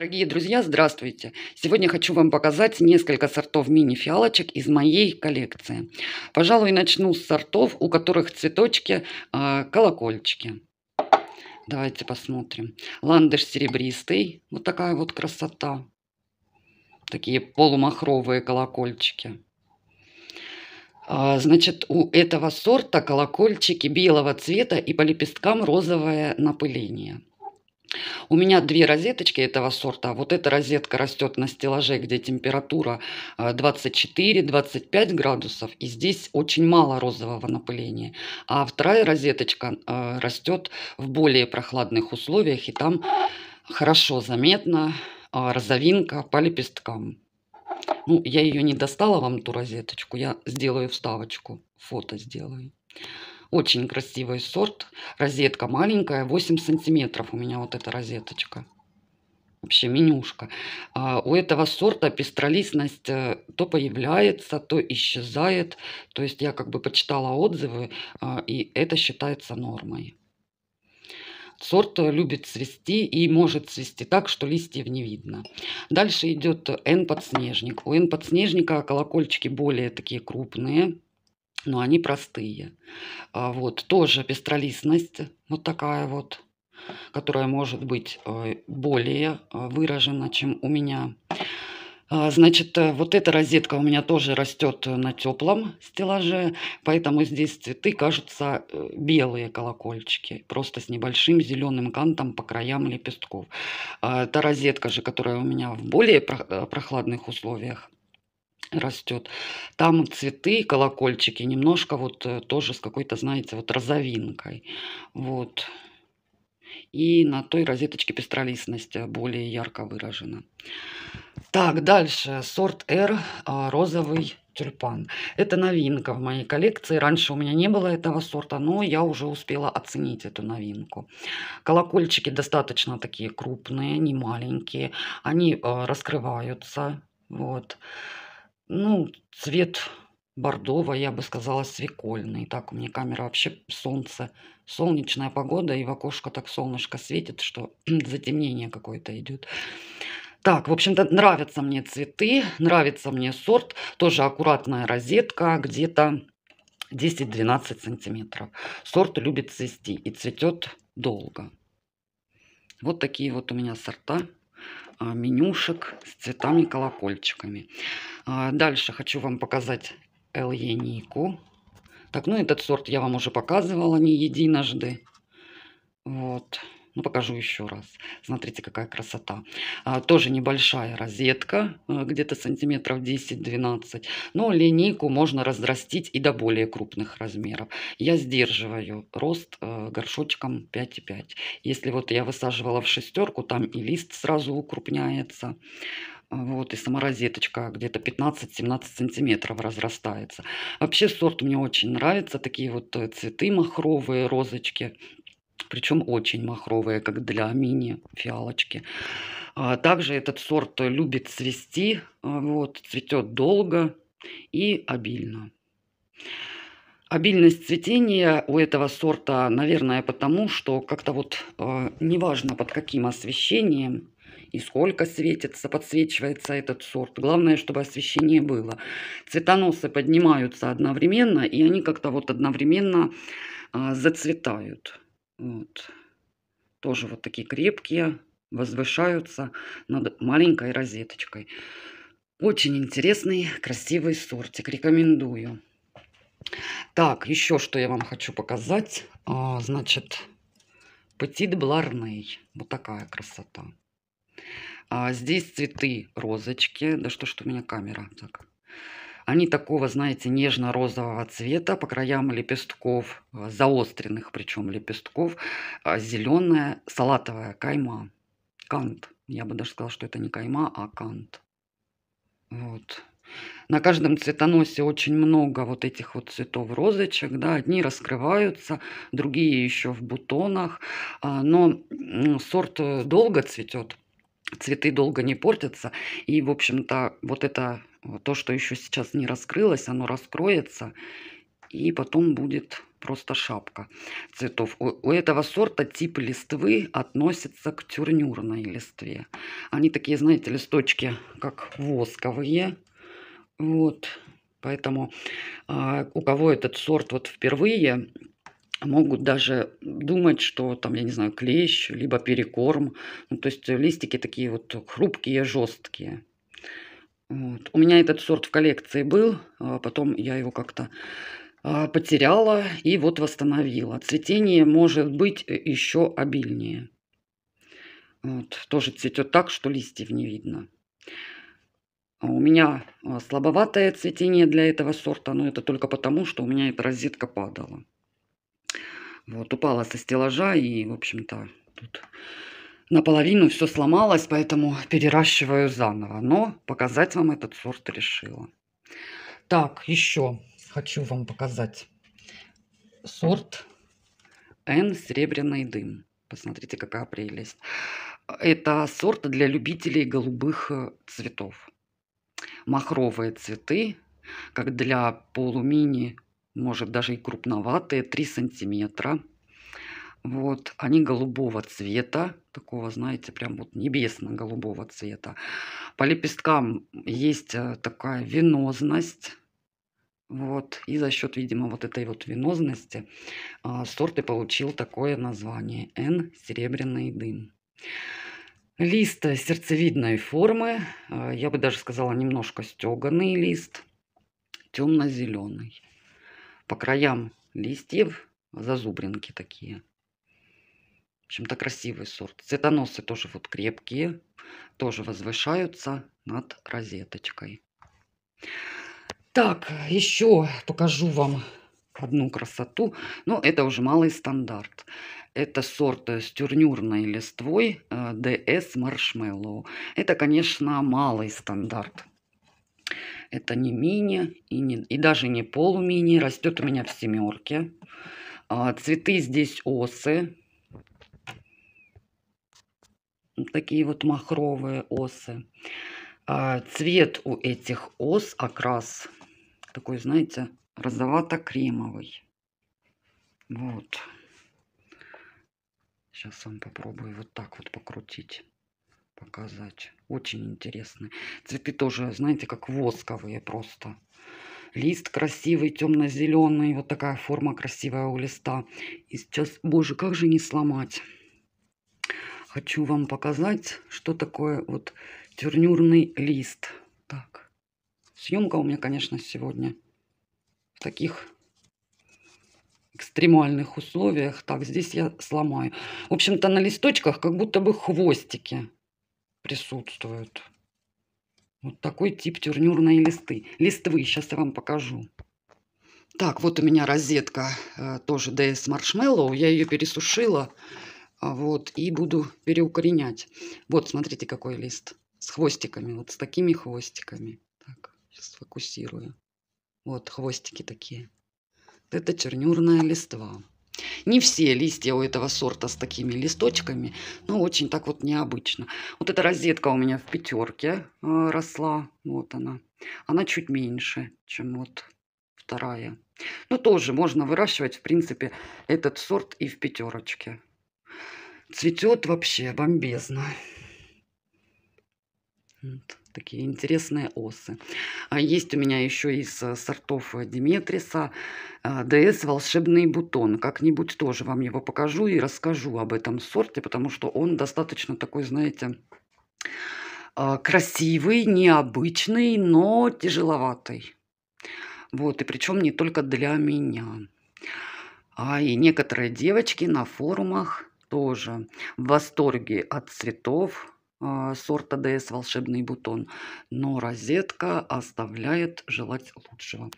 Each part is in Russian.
Дорогие друзья, здравствуйте! Сегодня хочу вам показать несколько сортов мини-фиалочек из моей коллекции. Пожалуй, начну с сортов, у которых цветочки э, колокольчики. Давайте посмотрим. Ландыш серебристый. Вот такая вот красота. Такие полумахровые колокольчики. А, значит, у этого сорта колокольчики белого цвета и по лепесткам розовое напыление. У меня две розеточки этого сорта. Вот эта розетка растет на стеллаже, где температура 24-25 а, градусов. И здесь очень мало розового напыления. А вторая розеточка а, растет в более прохладных условиях. И там хорошо заметна а, розовинка по лепесткам. Ну, я ее не достала вам, ту розеточку. Я сделаю вставочку, фото сделаю. Очень красивый сорт. Розетка маленькая, 8 сантиметров у меня вот эта розеточка. Вообще менюшка. А у этого сорта пестролистность э, то появляется, то исчезает. То есть я как бы почитала отзывы, а, и это считается нормой. Сорт любит цвести и может цвести так, что листьев не видно. Дальше идет N-подснежник. У N-подснежника колокольчики более такие крупные, но они простые. А вот, тоже пестролистность вот такая вот, которая может быть э, более э, выражена, чем у меня. А, значит, э, вот эта розетка у меня тоже растет на теплом стеллаже, поэтому здесь цветы кажутся белые колокольчики, просто с небольшим зеленым кантом по краям лепестков. А, та розетка же, которая у меня в более прохладных условиях, растет. Там цветы, колокольчики, немножко вот э, тоже с какой-то, знаете, вот розовинкой. Вот. И на той розеточке пестролистность э, более ярко выражена. Так, дальше. Сорт R э, розовый тюльпан. Это новинка в моей коллекции. Раньше у меня не было этого сорта, но я уже успела оценить эту новинку. Колокольчики достаточно такие крупные, не маленькие. Они раскрываются. Вот ну, цвет бордово, я бы сказала, свекольный. Так у меня камера вообще солнце, солнечная погода, и в окошко так солнышко светит, что затемнение какое-то идет. Так, в общем-то, нравятся мне цветы, нравится мне сорт. Тоже аккуратная розетка, где-то 10-12 сантиметров. Сорт любит цвести и цветет долго. Вот такие вот у меня сорта. А, менюшек с цветами-колокольчиками. А, дальше хочу вам показать Эльенику. Так, ну этот сорт я вам уже показывала не единожды. Вот. Ну, покажу еще раз. Смотрите, какая красота. А, тоже небольшая розетка, э, где-то сантиметров 10-12. Но линейку можно разрастить и до более крупных размеров. Я сдерживаю рост э, горшочком 5,5. Если вот я высаживала в шестерку, там и лист сразу укрупняется. Вот, и сама розеточка где-то 15-17 сантиметров разрастается. Вообще сорт мне очень нравится. Такие вот э, цветы махровые, розочки причем очень махровые, как для мини-фиалочки. А, также этот сорт любит цвести, а, вот, цветет долго и обильно. Обильность цветения у этого сорта, наверное, потому что как-то вот а, неважно под каким освещением и сколько светится, подсвечивается этот сорт. Главное, чтобы освещение было. Цветоносы поднимаются одновременно, и они как-то вот одновременно зацветают. Вот. Тоже вот такие крепкие, возвышаются над маленькой розеточкой. Очень интересный, красивый сортик. Рекомендую. Так, еще что я вам хочу показать. А, значит, Petit Blarney. Вот такая красота. А, здесь цветы розочки. Да что ж у меня камера так. Они такого, знаете, нежно-розового цвета, по краям лепестков, э, заостренных причем лепестков, а зеленая салатовая кайма, кант. Я бы даже сказала, что это не кайма, а кант. Вот. На каждом цветоносе очень много вот этих вот цветов розочек, да, одни раскрываются, другие еще в бутонах, а, но сорт э, долго цветет, цветы долго не портятся. И, в общем-то, вот это э, то, что еще сейчас не раскрылось, оно раскроется, и потом будет просто шапка цветов. У, у этого сорта тип листвы относится к тюрнюрной листве. Они такие, знаете, листочки, как восковые. Вот, поэтому э, у кого этот сорт вот впервые, могут даже думать, что там, я не знаю, клещ, либо перекорм. Ну, то есть листики такие вот хрупкие, жесткие. Вот. У меня этот сорт в коллекции был, а потом я его как-то а, потеряла и вот восстановила. Цветение может быть э, еще обильнее. Вот. Тоже цветет так, что листьев не видно. А у меня а, слабоватое цветение для этого сорта, но это только потому, что у меня эта розетка падала. Ну, вот, упала со стеллажа и, в общем-то, тут наполовину все сломалось, поэтому переращиваю заново. Но показать вам этот сорт решила. Так, еще хочу вам показать сорт N «Серебряный дым». Посмотрите, какая прелесть. Это сорт для любителей голубых э, цветов. Махровые цветы, как для полумини может даже и крупноватые, 3 сантиметра. Вот, они голубого цвета, такого, знаете, прям вот небесно-голубого цвета. По лепесткам есть э, такая венозность. Вот, и за счет, видимо, вот этой вот венозности а, сорт и получил такое название N серебряный дым. Лист сердцевидной формы, э, я бы даже сказала, немножко стеганый лист, темно-зеленый по краям листьев а зазубринки такие. В общем-то, красивый сорт. Цветоносы тоже вот крепкие, тоже возвышаются над розеточкой. Так, еще покажу вам одну красоту. Но ну, это уже малый стандарт. Это сорт э, с тюрнюрной листвой DS э, Marshmallow. Это, конечно, малый стандарт. Это не мини и, не, и даже не полумини. Растет у меня в семерке. А, цветы здесь осы. Такие вот махровые осы. А, цвет у этих ос окрас такой, знаете, розовато-кремовый. Вот. Сейчас вам попробую вот так вот покрутить показать. Очень интересные Цветы тоже, знаете, как восковые просто. Лист красивый, темно-зеленый. Вот такая форма красивая у листа. И сейчас, боже, как же не сломать. Хочу вам показать, что такое вот тюрнюрный лист. Так, съемка у меня, конечно, сегодня в таких экстремальных условиях. Так, здесь я сломаю. В общем-то, на листочках как будто бы хвостики присутствуют. Вот такой тип тюрнюрной листы. Листвы, сейчас я вам покажу. Так, вот у меня розетка э, тоже DS Marshmallow. Я ее пересушила. А, вот, и буду переукоренять. Вот, смотрите, какой лист. С хвостиками, вот с такими хвостиками. Так, сейчас сфокусирую. Вот, хвостики такие. это чернюрная листва. Не все листья у этого сорта с такими листочками, но очень так вот необычно. Вот эта розетка у меня в пятерке э, росла, вот она. Она чуть меньше, чем вот вторая. Но ну, тоже можно выращивать, в принципе, этот сорт и в пятерочке. Цветет вообще бомбезно. Такие интересные осы. А есть у меня еще из э, сортов э, Диметриса а, ДС «Волшебный бутон». Как-нибудь тоже вам его покажу и расскажу об этом сорте, потому что он достаточно такой, знаете, а, красивый, необычный, но тяжеловатый. Вот, и причем не только для меня. А и некоторые девочки на форумах тоже в восторге от цветов, а, сорта DS «Волшебный бутон». Но розетка оставляет желать лучшего.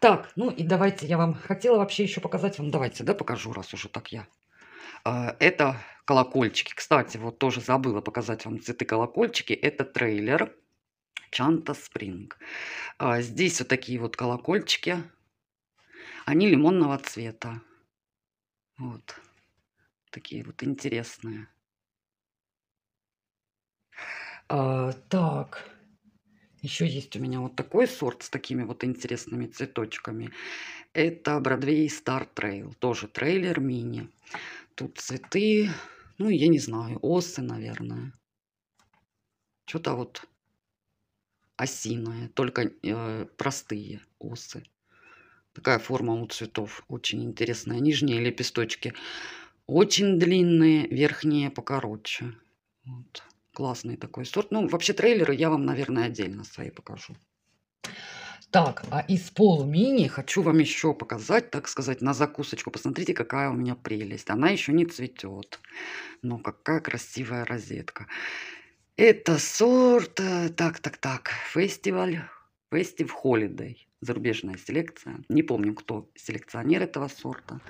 Так, ну и давайте я вам хотела вообще еще показать вам. Давайте, да, покажу, раз уже так я. А, это колокольчики. Кстати, вот тоже забыла показать вам цветы колокольчики. Это трейлер Чанта Спринг. А, здесь вот такие вот колокольчики. Они лимонного цвета. Вот. Такие вот интересные. А, так, еще есть у меня вот такой сорт с такими вот интересными цветочками. Это Бродвей Star Trail, тоже трейлер мини. Тут цветы, ну, я не знаю, осы, наверное. Что-то вот осиное, только э, простые осы. Такая форма у цветов очень интересная. Нижние лепесточки очень длинные, верхние покороче. Вот классный такой сорт. Ну, вообще трейлеры я вам, наверное, отдельно свои покажу. Так, а из полумини хочу вам еще показать, так сказать, на закусочку. Посмотрите, какая у меня прелесть. Она еще не цветет. Но какая красивая розетка. Это сорт, э, так, так, так, фестиваль, фестив холидей. Зарубежная селекция. Не помню, кто селекционер этого сорта.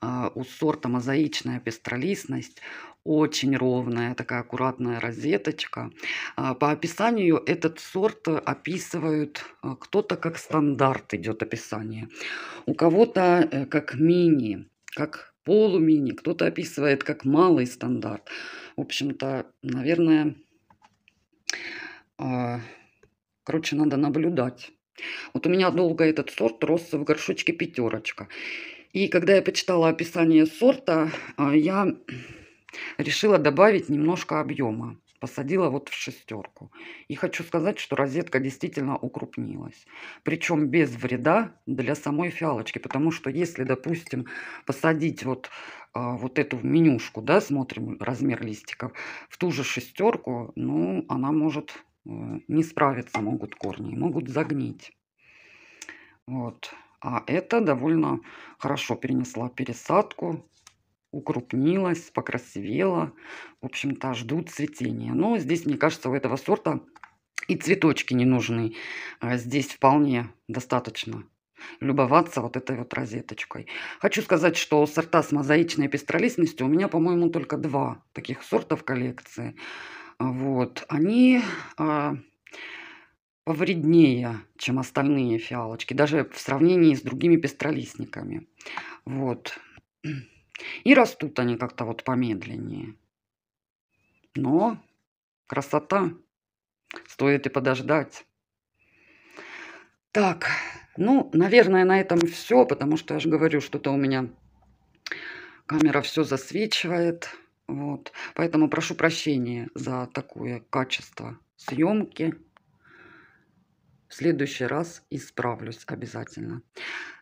А, у сорта мозаичная пестролистность, очень ровная, такая аккуратная розеточка. А, по описанию этот сорт описывают, а, кто-то как стандарт идет описание, у кого-то э, как мини, как полумини, кто-то описывает как малый стандарт. В общем-то, наверное, короче, надо наблюдать. Вот у меня долго этот сорт рос в горшочке пятерочка. И когда я почитала описание сорта, а, я решила добавить немножко объема. Посадила вот в шестерку. И хочу сказать, что розетка действительно укрупнилась. Причем без вреда для самой фиалочки. Потому что если, допустим, посадить вот, а, вот эту менюшку, да, смотрим размер листиков, в ту же шестерку, ну, она может э, не справиться, могут корни, могут загнить. Вот. А это довольно хорошо перенесла пересадку, укрупнилась, покрасивела. В общем-то, ждут цветения. Но здесь, мне кажется, у этого сорта и цветочки не нужны. А здесь вполне достаточно любоваться вот этой вот розеточкой. Хочу сказать, что сорта с мозаичной пестролистностью у меня, по-моему, только два таких сорта в коллекции. Вот, они а, повреднее, чем остальные фиалочки, даже в сравнении с другими пестролистниками. Вот. И растут они как-то вот помедленнее. Но красота. Стоит и подождать. Так, ну, наверное, на этом все, потому что я же говорю, что-то у меня камера все засвечивает. Вот. Поэтому прошу прощения за такое качество съемки. В следующий раз исправлюсь обязательно.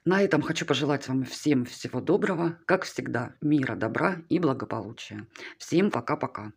На этом хочу пожелать вам всем всего доброго, как всегда, мира, добра и благополучия. Всем пока-пока.